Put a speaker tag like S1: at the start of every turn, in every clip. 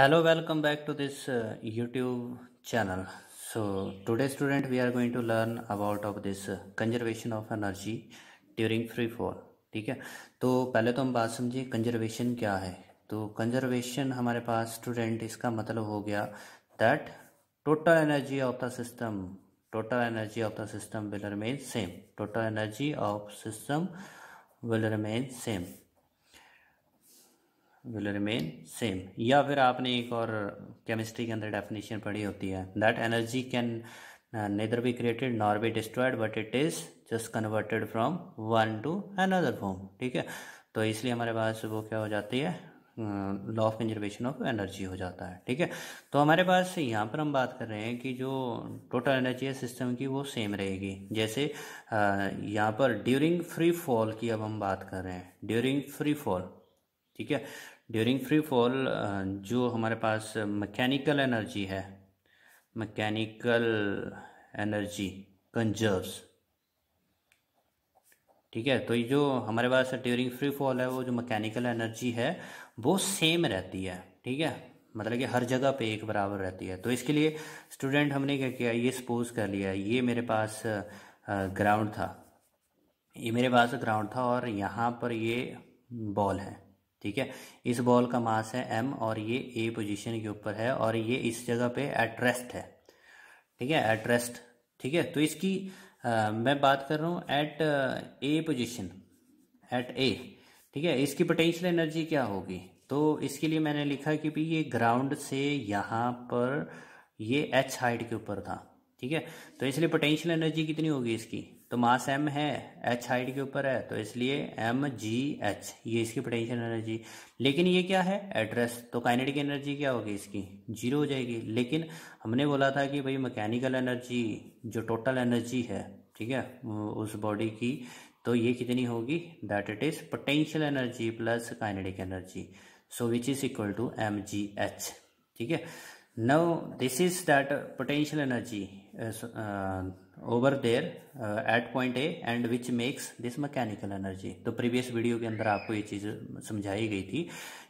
S1: hello welcome back to this uh, youtube channel so today student we are going to learn about of this uh, conservation of energy during free fall ठीक है तो पहले तो हम बात समझिए conservation क्या है तो कंजर्वेशन हमारे पास स्टूडेंट इसका मतलब हो गया that total energy of the system total energy of the system will remain same total energy of system will remain same will remain same या फिर आपने एक और केमिस्ट्री के अंदर डेफिनेशन पढ़ी होती है that energy can neither be created nor be destroyed but it is just converted from one to another form ठीक है तो इसलिए हमारे पास वो क्या हो जाती है law of conservation of energy हो जाता है ठीक है तो हमारे पास यहाँ पर हम बात कर रहे हैं कि जो टोटल एनर्जी है सिस्टम की वो सेम रहेगी जैसे uh, यहाँ पर ड्यूरिंग फ्री फॉल की अब हम बात कर रहे हैं ड्यूरिंग फ्री फॉल ठीक है ड्यूरिंग फ्री फॉल जो हमारे पास मैकेनिकल एनर्जी है मैकेनिकल एनर्जी कंजर्व्स ठीक है तो ये जो हमारे पास ड्यूरिंग फ्री फॉल है वो जो मैकेनिकल एनर्जी है वो सेम रहती है ठीक है मतलब कि हर जगह पे एक बराबर रहती है तो इसके लिए स्टूडेंट हमने क्या किया ये सपोज कर लिया ये मेरे पास ग्राउंड uh, था ये मेरे पास ग्राउंड था और यहाँ पर ये बॉल है ठीक है इस बॉल का मास है एम और ये ए पोजीशन के ऊपर है और ये इस जगह पे एटरेस्ट है ठीक है एटरेस्ट ठीक है तो इसकी आ, मैं बात कर रहा हूँ at A position at A ठीक है इसकी पोटेंशियल एनर्जी क्या होगी तो इसके लिए मैंने लिखा कि भाई ये ग्राउंड से यहाँ पर ये एच हाइट के ऊपर था ठीक है तो इसलिए पोटेंशियल एनर्जी कितनी होगी इसकी तो मास एम है एच हाइट के ऊपर है तो इसलिए एम जी एच ये इसकी पोटेंशियल एनर्जी लेकिन ये क्या है एड्रेस तो काइनेटिक एनर्जी क्या होगी इसकी जीरो हो जाएगी लेकिन हमने बोला था कि भाई मैकेनिकल एनर्जी जो टोटल एनर्जी है ठीक है उस बॉडी की तो ये कितनी होगी that it is potential energy plus kinetic energy so which is equal to M G H ठीक है no this is that potential energy over there uh, at point A and which makes this mechanical energy तो previous video के अंदर आपको ये चीज़ समझाई गई थी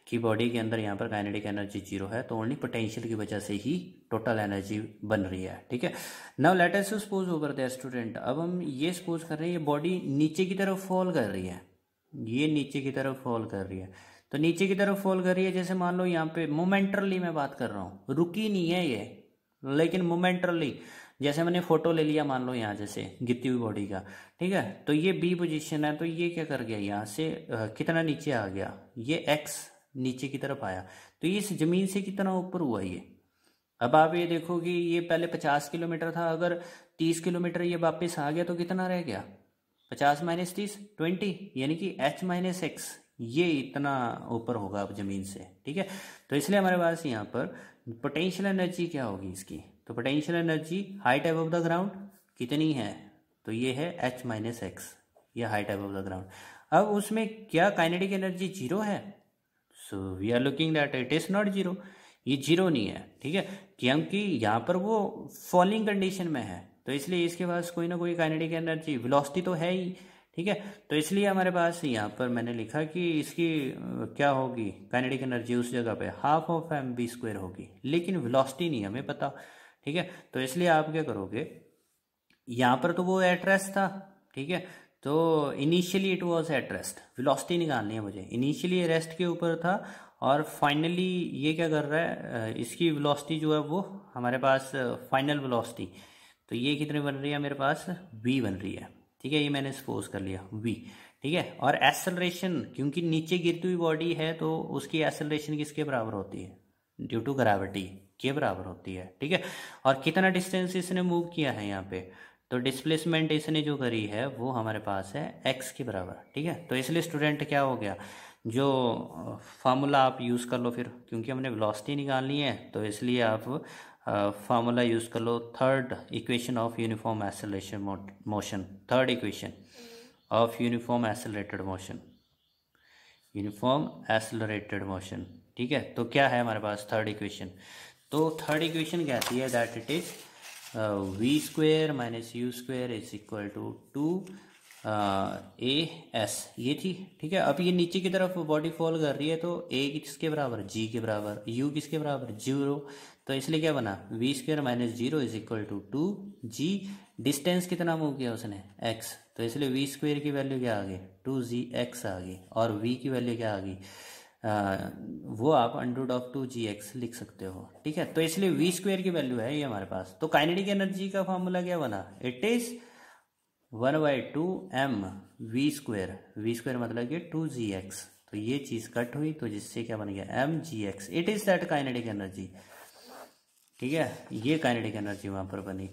S1: कि बॉडी के अंदर यहाँ पर काइनेटिक एनर्जी जीरो है तो ओनली पोटेंशियल की वजह से ही टोटल एनर्जी बन रही है ठीक है now let us suppose over the student अब हम ये सपोज कर रहे हैं ये बॉडी नीचे की तरफ फॉल कर रही है ये नीचे की तरफ फॉल कर रही है तो नीचे की तरफ फॉल कर रही है जैसे मान लो यहाँ पे मोमेंटरली मैं बात कर रहा हूँ रुकी नहीं है ये लेकिन मोमेंटरली जैसे मैंने फोटो ले लिया मान लो यहाँ जैसे गिरती हुई बॉडी का ठीक है तो ये बी पोजिशन है तो ये क्या कर गया यहाँ से आ, कितना नीचे आ गया ये एक्स नीचे की तरफ आया तो ये इस जमीन से कितना ऊपर हुआ ये अब आप ये देखो कि ये पहले पचास किलोमीटर था अगर तीस किलोमीटर ये वापस आ गया तो कितना रह गया पचास माइनस तीस ट्वेंटी यानी कि एच माइनस एक्स ये इतना ऊपर होगा अब ज़मीन से ठीक है तो इसलिए हमारे पास यहाँ पर पोटेंशियल एनर्जी क्या होगी इसकी तो potential energy height of the ground कितनी है तो ये है एच माइनस एक्स ये हाइट ऑफ द ग्राउंड अब उसमें क्या काइनेटिक एनर्जी जीरो है so we are looking that it is not zero ये जीरो नहीं है ठीक है क्योंकि यहाँ पर वो फॉलिंग कंडीशन में है तो इसलिए इसके पास कोई ना कोई काइनेटिक एनर्जी वेलोसिटी तो है ही ठीक है तो इसलिए हमारे पास यहाँ पर मैंने लिखा कि इसकी क्या होगी काइनेटिक एनर्जी उस जगह पे half of M V square होगी लेकिन वेलोसिटी नहीं हमें पता ठीक है तो इसलिए आप क्या करोगे यहाँ पर तो वो एड्रेस था ठीक है तो initially it was at rest velocity निकालनी है मुझे इनिशियली रेस्ट के ऊपर था और फाइनली ये क्या कर रहा है इसकी वेलोसिटी जो है वो हमारे पास फाइनल वेलोसिटी तो ये कितनी बन रही है मेरे पास बी बन रही है ठीक है ये मैंने सपोज कर लिया वी ठीक है और एसलरेशन क्योंकि नीचे गिरती हुई बॉडी है तो उसकी एसलरेशन किसके बराबर होती है ड्यू टू ग्राविटी के बराबर होती है ठीक है और कितना डिस्टेंस इसने मूव किया है यहाँ पे तो डिस्प्लेसमेंट इसने जो करी है वो हमारे पास है एक्स के बराबर ठीक है तो इसलिए स्टूडेंट क्या हो गया जो फार्मूला आप यूज़ कर लो फिर क्योंकि हमने वेलोसिटी निकालनी है तो इसलिए आप फार्मूला यूज़ कर लो third equation of uniform acceleration motion third equation of uniform accelerated motion uniform accelerated motion ठीक है तो क्या है हमारे पास थर्ड इक्वेशन तो थर्ड इक्वेशन कहती है that it is V square minus U square is equal to two A S ये थी ठीक है अब ये नीचे की तरफ बॉडी फॉल कर रही है तो ए किसके बराबर जी के बराबर यू किसके बराबर जीरो तो इसलिए क्या बना V square minus zero is equal to two G distance कितना मूव किया उसने एक्स तो इसलिए वी स्क्वेयर की वैल्यू क्या आ गई टू जी एक्स आ गई और वी की वैल्यू क्या आ गई वो आप under root of two G X लिख सकते हो ठीक है तो इसलिए वी स्क्वेयर की वैल्यू है ये हमारे पास तो काइनेटिक एनर्जी का फॉर्मूला क्या बना it is one by two M V square V square मतलब कि टू जी एक्स तो ये चीज़ कट हुई तो जिससे क्या बन गया M G X it is that kinetic energy ठीक है ये काइनेटिक एनर्जी वहां पर बनी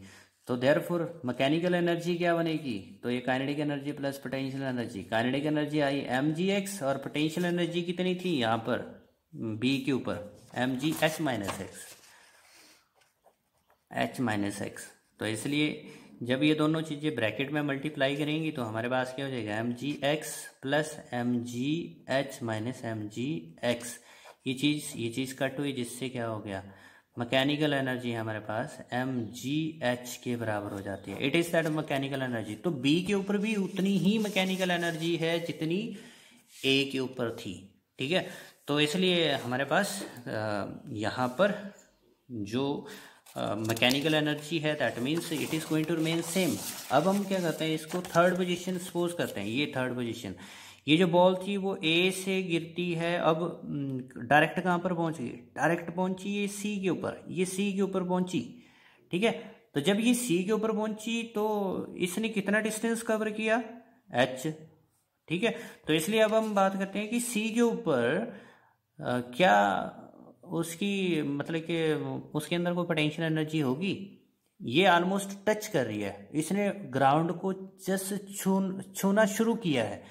S1: तो देर फोर मैकेनिकल एनर्जी क्या बनेगी तो ये kinetic energy plus potential energy kinetic energy I M G X और पोटेंशियल एनर्जी कितनी थी यहां पर बी के ऊपर M G H minus X H minus X तो इसलिए जब ये दोनों चीज़ें ब्रैकेट में मल्टीप्लाई करेंगी तो हमारे पास क्या हो जाएगा M G X plus M G H minus M G X ये चीज़ ये चीज़ कट हुई जिससे क्या हो गया मैकेनिकल एनर्जी हमारे पास एम जी एच के बराबर हो जाती है it is that mechanical energy तो बी के ऊपर भी उतनी ही मैकेनिकल एनर्जी है जितनी ए के ऊपर थी ठीक है तो इसलिए हमारे पास यहाँ पर जो मैकेनिकल एनर्जी है that means it is going to remain same अब हम क्या करते हैं इसको थर्ड पोजिशन सपोज करते हैं ये थर्ड पोजिशन ये जो बॉल थी वो ए से गिरती है अब डायरेक्ट कहाँ पर पहुँच गई डायरेक्ट पहुँची ये सी के ऊपर ये सी के ऊपर पहुँची ठीक है तो जब ये सी के ऊपर पहुँची तो इसने कितना डिस्टेंस कवर किया एच ठीक है तो इसलिए अब हम बात करते हैं कि सी के ऊपर क्या उसकी मतलब कि उसके अंदर कोई पोटेंशियल एनर्जी होगी ये ऑलमोस्ट टच कर रही है इसने ग्राउंड को जस्ट छू छूना शुरू किया है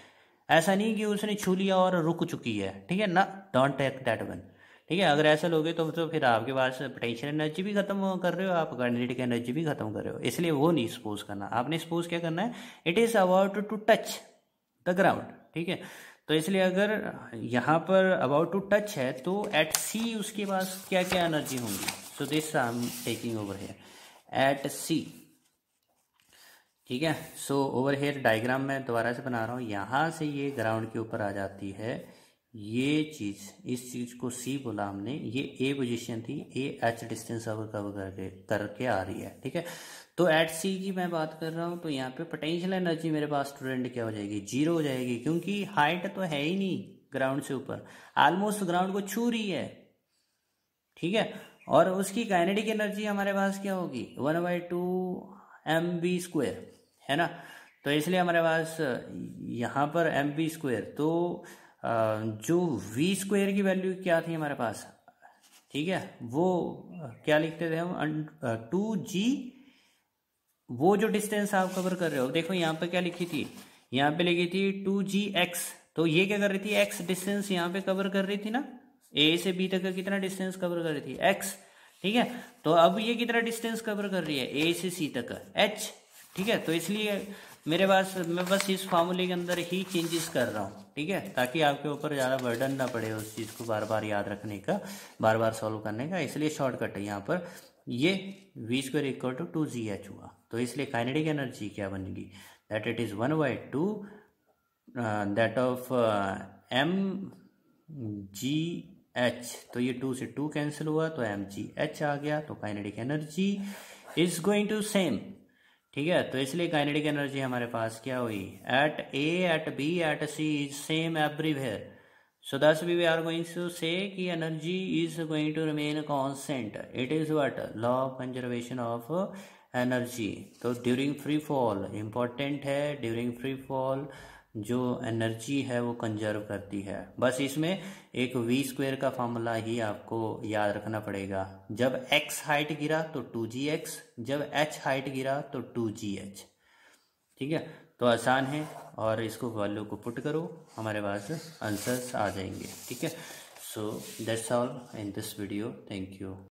S1: ऐसा नहीं कि उसने छू लिया और रुक चुकी है ठीक है ना डोंट टेक दैट वन ठीक है अगर ऐसा लोगे तो, तो फिर आपके पास पोटेंशियल एनर्जी भी खत्म कर रहे हो आप कैंडिडेट एनर्जी भी खत्म कर रहे हो इसलिए वो नहीं सपोज करना आपने सपोज क्या करना है it is about to touch the ground ठीक है तो इसलिए अगर यहाँ पर अबाउट टू टच है तो एट सी उसके पास क्या क्या एनर्जी होंगी so this I am taking over here at C ठीक है सो ओवर हेयर डायग्राम मैं दोबारा से बना रहा हूँ यहाँ से ये ग्राउंड के ऊपर आ जाती है ये चीज इस चीज को सी बोला हमने ये ए पोजीशन थी ए एच डिस्टेंस अब कवर करके करके आ रही है ठीक है तो एट सी की मैं बात कर रहा हूँ तो यहाँ पे पोटेंशियल एनर्जी मेरे पास स्टूडेंट क्या हो जाएगी जीरो हो जाएगी क्योंकि हाइट तो है ही नहीं ग्राउंड से ऊपर ऑलमोस्ट ग्राउंड को छू रही है ठीक है और उसकी काइनेटिक एनर्जी हमारे पास क्या होगी one by two M V square है ना तो इसलिए हमारे पास यहाँ पर एम बी स्क्वेयर तो जो वी स्क्वेयर की वैल्यू क्या थी हमारे पास ठीक है वो क्या लिखते थे हम टू जी वो जो डिस्टेंस आप कवर कर रहे हो देखो यहाँ पे क्या लिखी थी यहाँ पे लिखी थी टू जी एक्स तो ये क्या कर रही थी एक्स डिस्टेंस यहाँ पे कवर कर रही थी ना ए से बी तक का कितना डिस्टेंस कवर कर रही थी एक्स ठीक है तो अब ये कितना डिस्टेंस कवर कर रही है ए से सी तक एच ठीक है तो इसलिए मेरे पास मैं बस इस फॉर्मूले के अंदर ही चेंजेस कर रहा हूँ ठीक है ताकि आपके ऊपर ज़्यादा बर्डन ना पड़े उस चीज़ को बार बार याद रखने का बार बार सॉल्व करने का इसलिए शॉर्टकट है यहाँ पर ये V square equal to two G H हुआ तो इसलिए काइनेटिक एनर्जी क्या बनेगी that it is one by two that of M G H तो ये टू से टू कैंसिल हुआ तो एम जी एच आ गया तो kinetic energy is going to same ठीक है तो इसलिए काइनेटिक एनर्जी हमारे पास क्या हुई at A at B at C is same everywhere So thus we are going to say ki energy is going to remain constant. It is what? Law of conservation of energy. so during free fall important hai during free fall जो energy है वो conserve करती है बस इसमें एक V square का formula ही आपको याद रखना पड़ेगा जब एक्स हाइट गिरा तो टू जी एक्स जब एच हाइट गिरा तो टू जी एच ठीक है तो आसान है और इसको वैल्यू को पुट करो हमारे पास आंसर्स आ जाएंगे ठीक है so that's all in this video thank you